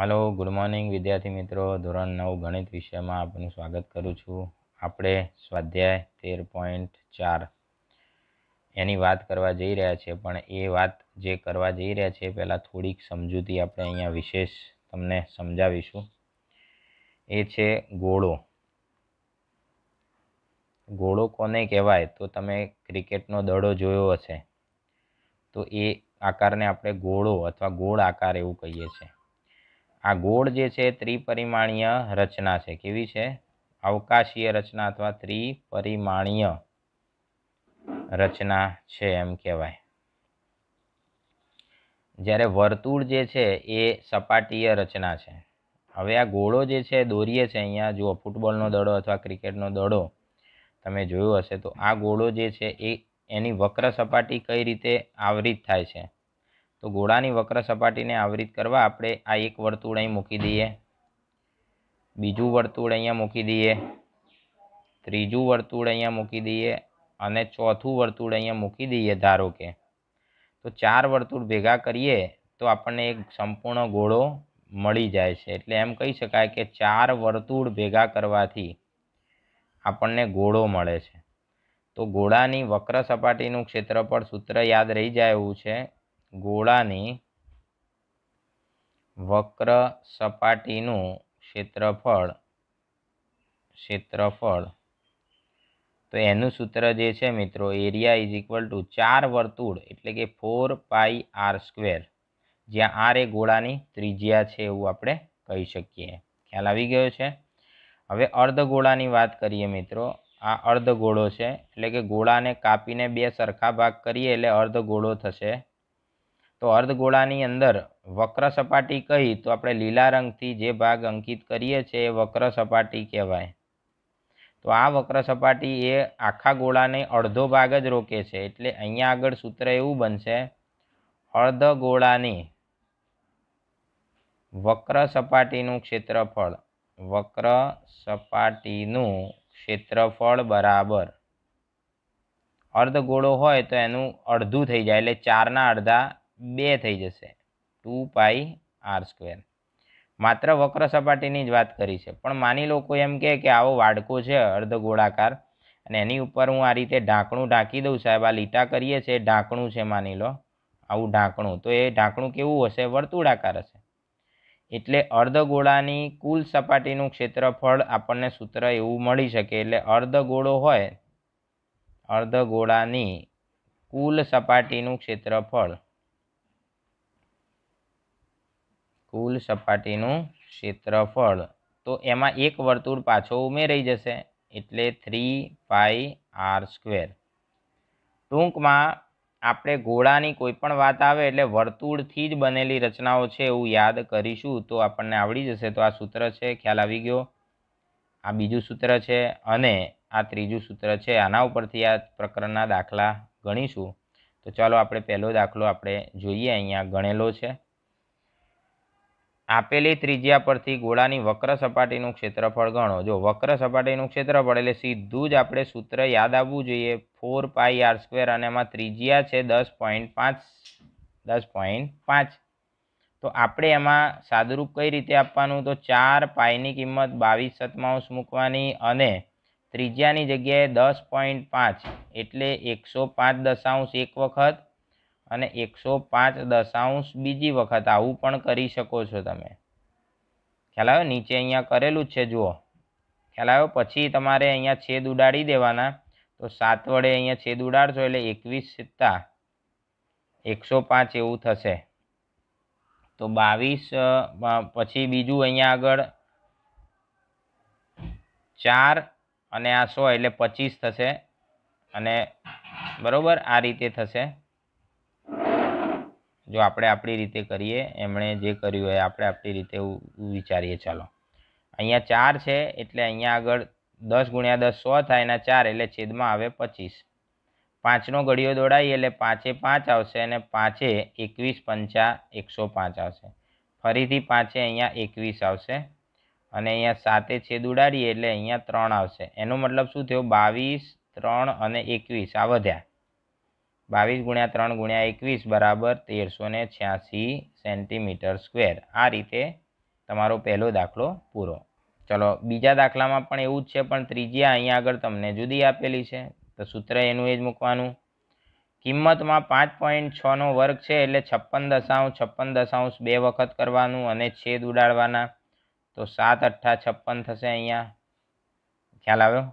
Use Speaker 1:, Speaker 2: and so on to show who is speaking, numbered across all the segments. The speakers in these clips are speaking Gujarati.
Speaker 1: હાલો ગુડ મોર્નિંગ વિદ્યાર્થી મિત્રો ધોરણ નવ ગણિત વિષયમાં આપનું સ્વાગત કરું છું આપણે સ્વાધ્યાય તેર પોઈન્ટ ચાર એની વાત કરવા જઈ રહ્યા છીએ પણ એ વાત જે કરવા જઈ રહ્યા છે પહેલાં થોડીક સમજૂતી આપણે અહીંયા વિશેષ તમને સમજાવીશું એ છે ગોળો ગોળો કોને કહેવાય તો તમે ક્રિકેટનો દડો જોયો હશે તો એ આકારને આપણે ગોળો અથવા ગોળ આકાર એવું કહીએ છીએ આ ગોળ જે છે ત્રિપરિમાણીય રચના છે કેવી છે અવકાશીય રચના અથવા ત્રિપરિમાણીય રચના છે એમ કહેવાય જ્યારે વર્તુળ જે છે એ સપાટીય રચના છે હવે આ ગોળો જે છે દોરીએ છે અહીંયા જુઓ ફૂટબોલનો દડો અથવા ક્રિકેટનો દડો તમે જોયું હશે તો આ ગોળો જે છે એ એની વક્ર સપાટી કઈ રીતે આવરિત થાય છે તો ગોળાની વક્ર સપાટીને આવરિત કરવા આપણે આ એક વર્તુળ અહીં મૂકી દઈએ બીજું વર્તુળ અહીંયા મૂકી દઈએ ત્રીજું વર્તુળ અહીંયા મૂકી દઈએ અને ચોથું વર્તુળ અહીંયા મૂકી દઈએ ધારો કે તો ચાર વર્તુળ ભેગા કરીએ તો આપણને એક સંપૂર્ણ ગોળો મળી જાય છે એટલે એમ કહી શકાય કે ચાર વર્તુળ ભેગા કરવાથી આપણને ગોળો મળે છે તો ગોળાની વક્ર સપાટીનું ક્ષેત્રફળ સૂત્ર યાદ રહી જાય એવું છે ગોળાની વક્ર સપાટીનું ક્ષેત્રફળ ક્ષેત્રફળ તો એનું સૂત્ર જે છે મિત્રો એરિયા ઇઝ ઇક્વલ ટુ ચાર વર્તુળ એટલે કે ફોર પાઈ આર સ્ક્વેર જ્યાં આર એ ગોળાની ત્રિજ્યા છે એવું આપણે કહી શકીએ ખ્યાલ આવી ગયો છે હવે અર્ધગોળાની વાત કરીએ મિત્રો આ અર્ધગોળો છે એટલે કે ગોળાને કાપીને બે સરખા ભાગ કરીએ એટલે અર્ધગોળો થશે તો અર્ધગોળાની અંદર વક્ર સપાટી કહી તો આપણે લીલા રંગથી જે ભાગ અંકિત કરીએ છીએ એ વક્ર સપાટી કહેવાય તો આ વક્ર સપાટી એ આખા ગોળાને અડધો ભાગ જ રોકે છે એટલે અહીંયા આગળ સૂત્ર એવું બનશે અર્ધગોળાની વક્ર સપાટીનું ક્ષેત્રફળ વક્ર સપાટીનું ક્ષેત્રફળ બરાબર અર્ધગોળો હોય તો એનું અડધું થઈ જાય એટલે ચારના અડધા બે થઈ જશે ટુ પાઈ આર સ્ક્વેર માત્ર વક્ર સપાટીની જ વાત કરી છે પણ માની લોકો એમ કે આવો વાડકો છે અર્ધ ગોળાકાર અને એની ઉપર હું આ રીતે ઢાંકણું ઢાંકી દઉં સાહેબ આ લીટા કરીએ છીએ ઢાંકણું છે માની લો આવું ઢાંકણું તો એ ઢાંકણું કેવું હશે વર્તુળાકાર હશે એટલે અર્ધ ગોળાની કુલ સપાટીનું ક્ષેત્રફળ આપણને સૂત્ર એવું મળી શકે એટલે અર્ધ ગોળો હોય અર્ધ ગોળાની કુલ સપાટીનું ક્ષેત્રફળ કુલ સપાટીનું ક્ષેત્રફળ તો એમાં એક વર્તુળ પાછો ઉમેરાઈ જશે એટલે થ્રી પાઈ આર સ્ક્વેર ટૂંકમાં આપણે ગોળાની કોઈ પણ વાત આવે એટલે વર્તુળથી જ બનેલી રચનાઓ છે એવું યાદ કરીશું તો આપણને આવડી જશે તો આ સૂત્ર છે ખ્યાલ આવી ગયો આ બીજું સૂત્ર છે અને આ ત્રીજું સૂત્ર છે આના ઉપરથી આ પ્રકરણના દાખલા ગણીશું તો ચાલો આપણે પહેલો દાખલો આપણે જોઈએ અહીંયા ગણેલો છે આપેલી ત્રિજ્યા પરથી ગોળાની વક્ર સપાટીનું ક્ષેત્રફળ ગણો જો વક્ર સપાટીનું ક્ષેત્રફળ એટલે સીધું જ આપણે સૂત્ર યાદ આવવું જોઈએ ફોર પાઈ આર સ્ક્વેર અને એમાં ત્રિજ્યા છે દસ પોઈન્ટ પાંચ દસ પોઈન્ટ પાંચ તો આપણે એમાં સાદરૂપ કઈ રીતે આપવાનું તો ચાર પાઈની કિંમત બાવીસ સતમાંશ મૂકવાની અને ત્રિજ્યાની જગ્યાએ દસ પોઈન્ટ પાંચ એટલે એકસો પાંચ દશાંશ એક વખત અને એકસો પાંચ દશાંશ બીજી વખત આવું પણ કરી શકો છો તમે ખ્યાલ આવ્યો નીચે અહીંયા કરેલું જ છે જુઓ ખ્યાલ આવ્યો પછી તમારે અહીંયા છેદ ઉડાડી દેવાના તો સાત વડે અહીંયા છેદ ઉડાડશો એટલે એકવીસ સિત્તા એકસો પાંચ એવું થશે તો બાવીસ પછી બીજું અહીંયા આગળ ચાર અને આ સો એટલે પચીસ થશે અને બરાબર આ રીતે થશે જો આપણે આપણી રીતે કરીએ એમણે જે કર્યું હોય આપણે આપણી રીતે વિચારીએ ચાલો અહીંયા ચાર છે એટલે અહીંયા આગળ દસ ગુણ્યા દસ સો થાય એના ચાર એટલે છેદમાં આવે પચીસ પાંચનો ઘડીઓ દોડાઈએ એટલે પાંચે પાંચ આવશે અને પાંચે એકવીસ પંચા એકસો પાંચ આવશે ફરીથી પાંચે અહીંયા એકવીસ આવશે અને અહીંયા સાતે છેદ ઉડાડીએ એટલે અહીંયા ત્રણ આવશે એનો મતલબ શું થયો બાવીસ ત્રણ અને એકવીસ આ વધ્યા બાવીસ ગુણ્યા ત્રણ ગુણ્યા એકવીસ બરાબર તેરસો ને છ્યાસી સેન્ટીમીટર સ્ક્વેર આ રીતે તમારો પહેલો દાખલો પૂરો ચલો બીજા દાખલામાં પણ એવું જ છે પણ ત્રીજી અહીંયા આગળ તમને જુદી આપેલી છે તો સૂત્ર એનું એ જ મૂકવાનું કિંમતમાં પાંચ પોઈન્ટ છનો વર્ગ છે એટલે છપ્પન દશાંશ છપ્પન દશાંશ બે વખત કરવાનું અને છેદ ઉડાડવાના તો સાત અઠ્ઠા છપ્પન થશે અહીંયા ખ્યાલ આવ્યો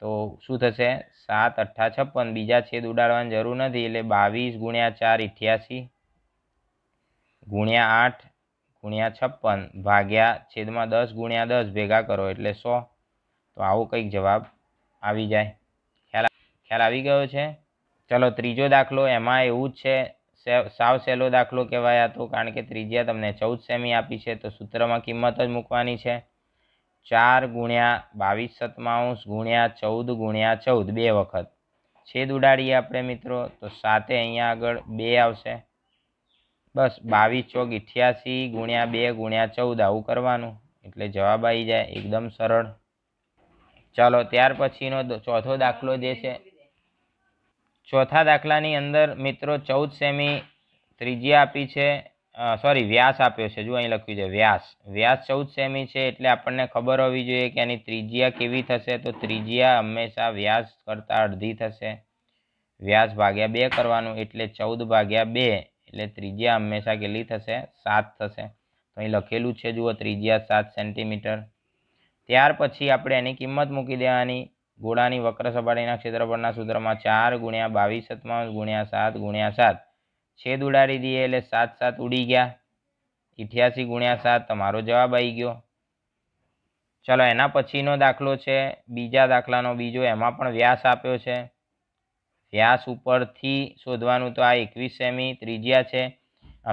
Speaker 1: તો શું થશે સાત અઠ્ઠા છપ્પન બીજા છેદ ઉડાડવાની જરૂર નથી એટલે બાવીસ ગુણ્યા ચાર અઠ્યાસી ગુણ્યા આઠ ગુણ્યા છપ્પન ભાગ્યા છેદમાં દસ ગુણ્યા દસ ભેગા કરો એટલે સો તો આવો કંઈક જવાબ આવી જાય ખ્યાલ ખ્યાલ આવી ગયો છે ચલો ત્રીજો દાખલો એમાં એવું જ છે સાવ સહેલો દાખલો કહેવાય તો કારણ કે ત્રિજ્યા તમને ચૌદ સેમી આપી છે તો સૂત્રમાં કિંમત જ મૂકવાની છે ચાર ગુણ્યા બાવીસ સત્તાવંશ ગુણ્યા ચૌદ ગુણ્યા ચૌદ બે વખત છેદ ઉડાડીએ આપણે મિત્રો તો સાતે અહીંયા આગળ બે આવશે બસ બાવીસ ચોક અઠ્યાસી ગુણ્યા બે ગુણ્યા ચૌદ આવું કરવાનું એટલે જવાબ આવી જાય એકદમ સરળ ચાલો ત્યાર પછીનો ચોથો દાખલો જે છે ચોથા દાખલાની અંદર મિત્રો ચૌદ સેમી ત્રીજી આપી છે સોરી વ્યાસ આપ્યો છે જો અહીં લખ્યું છે વ્યાસ વ્યાસ ચૌદ સેમી છે એટલે આપણને ખબર હોવી જોઈએ કે એની ત્રિજ્યા કેવી થશે તો ત્રિજ્યા હંમેશા વ્યાસ કરતાં અડધી થશે વ્યાસ ભાગ્યા બે કરવાનું એટલે ચૌદ ભાગ્યા બે એટલે ત્રિજ્યા હંમેશા કેટલી થશે સાત થશે તો અહીં લખેલું છે જુઓ ત્રિજ્યા સાત સેન્ટીમીટર ત્યાર પછી આપણે એની કિંમત મૂકી દેવાની ગોળાની વક્ર સપાટીના ક્ષેત્રફળના સૂત્રમાં ચાર ગુણ્યા બાવીસ ગુણ્યા સાત ગુણ્યા સાત છેદ ઉડાડી દઈએ એટલે સાત સાત ઉડી ગયા ઇઠ્યાસી ગુણ્યા સાત તમારો જવાબ આવી ગયો ચલો એના પછીનો દાખલો છે બીજા દાખલાનો બીજો એમાં પણ વ્યાસ આપ્યો છે વ્યાસ ઉપરથી શોધવાનું તો આ એકવીસ સેમી ત્રિજ્યા છે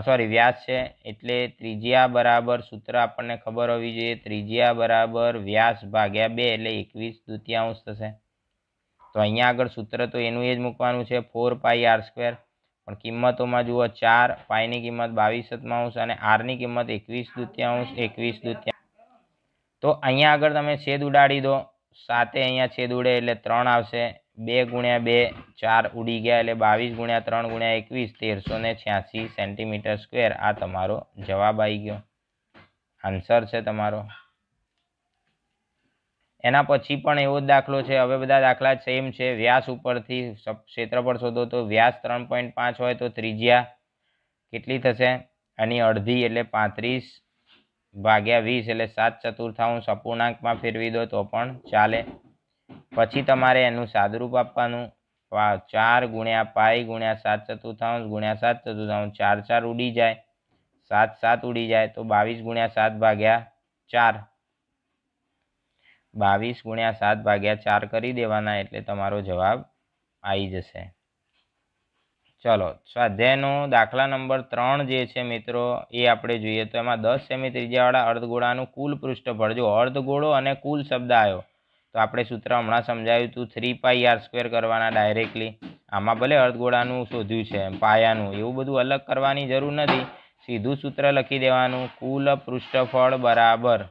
Speaker 1: સોરી વ્યાસ છે એટલે ત્રિજ્યા બરાબર સૂત્ર આપણને ખબર હોવી જોઈએ ત્રિજ્યા બરાબર વ્યાસ ભાગ્યા બે એટલે એકવીસ દ્વિતીયાંશ થશે તો અહીંયા આગળ સૂત્ર તો એનું એ જ મૂકવાનું છે ફોર પાઈ આર સ્ક્વેર પણ કિંમતોમાં જુઓ ચાર પાઈની કિંમત બાવીસ સતમાંશ અને આરની કિંમત એકવીસ દૂતિયાંશ એકવીસ દુત્યાંશ તો અહીંયા આગળ તમે છેદ ઉડાડી દો સાતે અહીંયા છેદ ઉડે એટલે ત્રણ આવશે બે ગુણ્યા બે ચાર ઉડી ગયા એટલે બાવીસ ગુણ્યા ત્રણ ગુણ્યા એકવીસ તેરસો ને છ્યાસી સેન્ટીમીટર સ્ક્વેર આ તમારો જવાબ આવી ગયો આન્સર છે તમારો એના પછી પણ એવો જ દાખલો છે હવે બધા દાખલા સેમ છે વ્યાસ ઉપરથી ક્ષેત્રફળ શોધો તો વ્યાસ ત્રણ પોઈન્ટ પાંચ હોય તો ત્રિજ્યા કેટલી થશે આની અડધી એટલે પાંત્રીસ ભાગ્યા વીસ એટલે સાત ચતુર્થાંશ અપૂર્ણાંકમાં ફેરવી દો તો પણ ચાલે પછી તમારે એનું સાદરૂપ આપવાનું ચાર ગુણ્યા પાઈ ગુણ્યા સાત ચતુર્થાંશ ગુણ્યા સાત ચતુર્થાંશ ચાર ચાર ઉડી જાય સાત સાત ઉડી જાય તો બાવીસ ગુણ્યા સાત ભાગ્યા ચાર બાવીસ ગુણ્યા સાત ભાગ્યા ચાર કરી દેવાના એટલે તમારો જવાબ આવી જશે ચલો સ્વાધ્યાયનો દાખલા નંબર ત્રણ જે છે મિત્રો એ આપણે જોઈએ તો એમાં દસ સેમી ત્રિજ્યાવાળા અર્ધગોળાનું કુલ પૃષ્ઠફળ જો અર્ધગોળો અને કુલ શબ્દ આવ્યો તો આપણે સૂત્ર હમણાં સમજાવ્યું હતું થ્રી પાઈ આર સ્ક્વેર કરવાના ડાયરેક્ટલી આમાં ભલે અર્ધગોળાનું શોધ્યું છે પાયાનું એવું બધું અલગ કરવાની જરૂર નથી સીધું સૂત્ર લખી દેવાનું કુલ પૃષ્ઠફળ બરાબર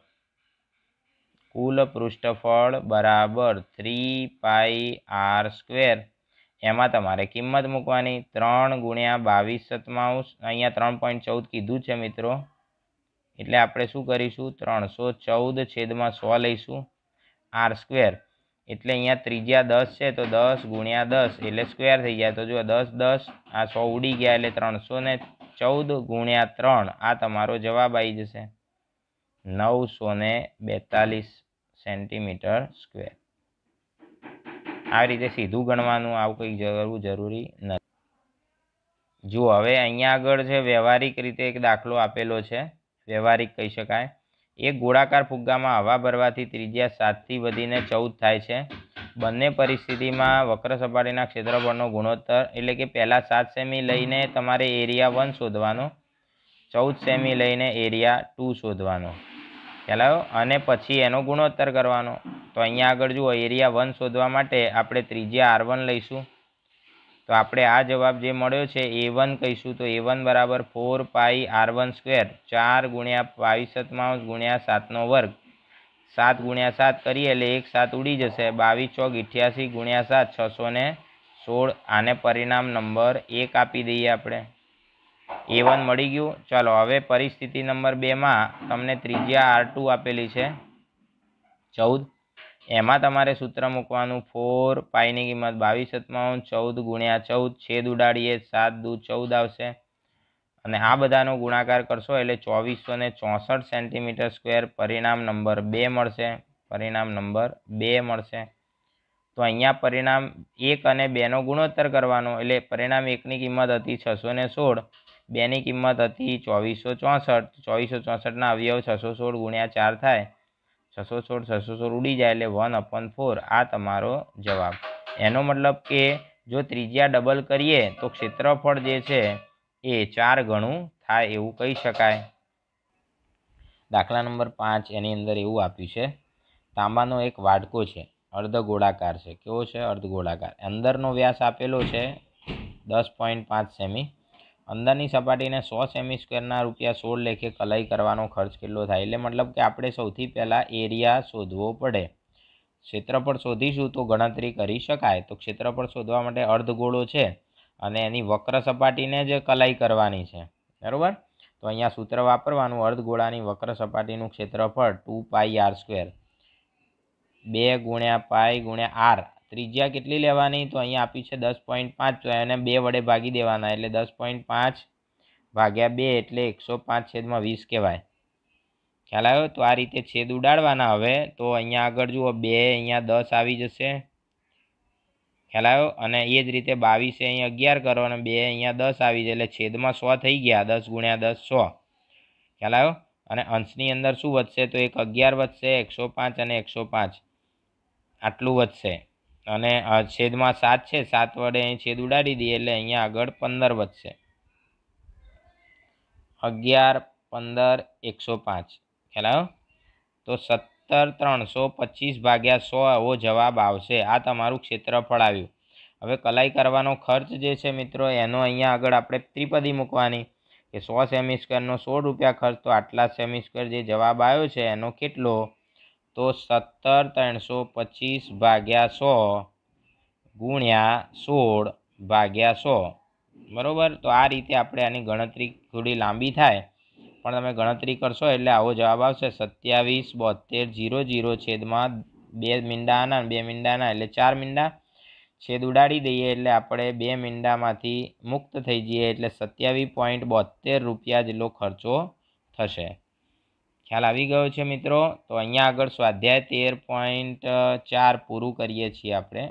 Speaker 1: કુલ પૃષ્ઠફળ બરાબર થ્રી પાઈ આર સ્ક્વેર એમાં તમારે કિંમત મૂકવાની ત્રણ ગુણ્યા બાવીસ સત્તાવન અહીંયા ત્રણ પોઈન્ટ ચૌદ કીધું છે મિત્રો એટલે આપણે શું કરીશું ત્રણસો ચૌદ છેદમાં સો લઈશું આર સ્ક્વેર એટલે અહીંયા ત્રીજા દસ છે તો દસ ગુણ્યા દસ એટલે સ્ક્વેર થઈ જાય તો જો દસ દસ આ સો ઉડી ગયા એટલે ત્રણસો ને ચૌદ ગુણ્યા ત્રણ આ તમારો જવાબ આવી જશે નવસો ને બેતાલીસ સેન્ટીમીટર સ્ક્વેર આવી રીતે સીધું ગણવાનું આવું કંઈ કરવું જરૂરી નથી જુઓ હવે અહીંયા આગળ છે વ્યવહારિક રીતે એક દાખલો આપેલો છે વ્યવહારિક કહી શકાય એક ગોળાકાર ફુગ્ગામાં હવા ભરવાથી ત્રિજ્યા સાતથી વધીને ચૌદ થાય છે બંને પરિસ્થિતિમાં વક્ર સપાટીના ક્ષેત્રફળનો ગુણોત્તર એટલે કે પહેલાં સાત સેમી લઈને તમારે એરિયા વન શોધવાનો ચૌદ સેમી લઈને એરિયા ટુ શોધવાનો ખ્યાલ અને પછી એનો ગુણોત્તર કરવાનો તો અહીંયા આગળ જુઓ એરિયા વન શોધવા માટે આપણે ત્રીજા આર વન લઈશું તો આપણે આ જવાબ જે મળ્યો છે એ વન કહીશું તો એ વન બરાબર four pi r one square ચાર ગુણ્યા બાવીસ સત્તાવન ગુણ્યા સાતનો વર્ગ સાત ગુણ્યા સાત કરીએ એટલે એક સાત ઉડી જશે બાવીસ ચોક અઠ્યાસી ગુણ્યા સાત છસો સોળ આને પરિણામ નંબર એક આપી દઈએ આપણે એ વન મળી ગયું ચાલો હવે પરિસ્થિતિ નંબર બેમાં તમને ત્રિજ્યા આર ટુ આપેલી છે ચૌદ એમાં તમારે સૂત્ર મૂકવાનું ફોર પાઈની કિંમત બાવીસ સત્તાવન ચૌદ ગુણ્યા ચૌદ છેદ ઉડાડીએ સાત દુ ચૌદ આવશે અને આ બધાનો ગુણાકાર કરશો એટલે ચોવીસો ને ચોસઠ સેન્ટીમીટર સ્ક્વેર પરિણામ નંબર બે મળશે પરિણામ નંબર બે મળશે તો અહીંયા પરિણામ એક અને બેનો ગુણોત્તર કરવાનો એટલે પરિણામ એકની કિંમત હતી છસો ને સોળ બેની કિંમત હતી ચોવીસો ચોસઠ ચોવીસો ચોસઠના અવયવ છસો સોળ ગુણ્યા ચાર થાય છસો સોળ છસો સોળ ઉડી જાય એટલે વન અપન ફોર આ તમારો જવાબ એનો મતલબ કે જો ત્રિજ્યા ડબલ કરીએ તો ક્ષેત્રફળ જે છે એ ચાર ગણું થાય એવું કહી શકાય દાખલા નંબર પાંચ એની અંદર એવું આપ્યું છે તાંબાનો એક વાડકો છે અર્ધ ગોળાકાર છે કેવો છે અર્ધ ગોળાકાર અંદરનો વ્યાસ આપેલો છે દસ પોઈન્ટ પાંચ સેમી અંદરની સપાટીને સો સેમી સ્ક્વેરના રૂપિયા સોળ લેખે કલાઈ કરવાનો ખર્ચ કેટલો થાય એટલે મતલબ કે આપણે સૌથી પહેલાં એરિયા શોધવો પડે ક્ષેત્રફળ શોધીશું તો ગણતરી કરી શકાય તો ક્ષેત્રફળ શોધવા માટે અર્ધગોળો છે અને એની વક્ર સપાટીને જ કલાઈ કરવાની છે બરાબર તો અહીંયા સૂત્ર વાપરવાનું અર્ધગોળાની વક્ર સપાટીનું ક્ષેત્રફળ ટુ પાઈ આર સ્ક્વેર બે ગુણ્યા પાઈ ગુણ્યા આર ત્રિજ્યા કેટલી લેવાની તો અહીંયા આપી છે દસ પોઈન્ટ પાંચ તો એને બે વડે ભાગી દેવાના એટલે દસ પોઈન્ટ પાંચ ભાગ્યા બે એટલે એકસો પાંચ છેદમાં વીસ કહેવાય ખ્યાલ આવ્યો તો આ રીતે છેદ ઉડાડવાના હવે તો અહીંયા આગળ જુઓ બે અહીંયા દસ આવી જશે ખ્યાલ આવ્યો અને એ જ રીતે બાવીસે અહીંયા અગિયાર કરો અને બે અહીંયા દસ આવી જાય એટલે છેદમાં સો થઈ ગયા દસ ગુણ્યા દસ સો ખ્યાલ આવ્યો અને અંશની અંદર શું વધશે તો એક અગિયાર વધશે એકસો પાંચ અને એકસો પાંચ આટલું વધશે અને છેદમાં સાત છે સાત વડે અહીં છેદ ઉડાડી દઈએ એટલે અહીંયા આગળ પંદર વધશે અગિયાર પંદર એકસો પાંચ ખ્યાલ તો સત્તર ત્રણસો પચીસ ભાગ્યા સો એવો જવાબ આવશે આ તમારું ક્ષેત્રફળ આવ્યું હવે કલાઈ કરવાનો ખર્ચ જે છે મિત્રો એનો અહીંયા આગળ આપણે ત્રિપદી મૂકવાની કે સો સેમી સ્ક્વેરનો સો રૂપિયા ખર્ચ તો આટલા સેમી સ્ક્વેર જે જવાબ આવ્યો છે એનો કેટલો તો સત્તર ત્રણસો પચીસ ભાગ્યા સો ગુણ્યા સોળ ભાગ્યા સો બરાબર તો આ રીતે આપણે આની ગણતરી થોડી લાંબી થાય પણ તમે ગણતરી કરશો એટલે આવો જવાબ આવશે સત્યાવીસ બોતેર જીરો જીરો છેદમાં બે મીંડાના બે મીંડાના એટલે ચાર મીંડા છેદ ઉડાડી દઈએ એટલે આપણે બે મીંડામાંથી મુક્ત થઈ જઈએ એટલે સત્યાવીસ પોઈન્ટ બોતેર રૂપિયા જેટલો ખર્ચો થશે ખ્યાલ આવી ગયો છે મિત્રો તો અહીંયા આગળ સ્વાધ્યાય તેર પોઈન્ટ ચાર પૂરું કરીએ છીએ આપણે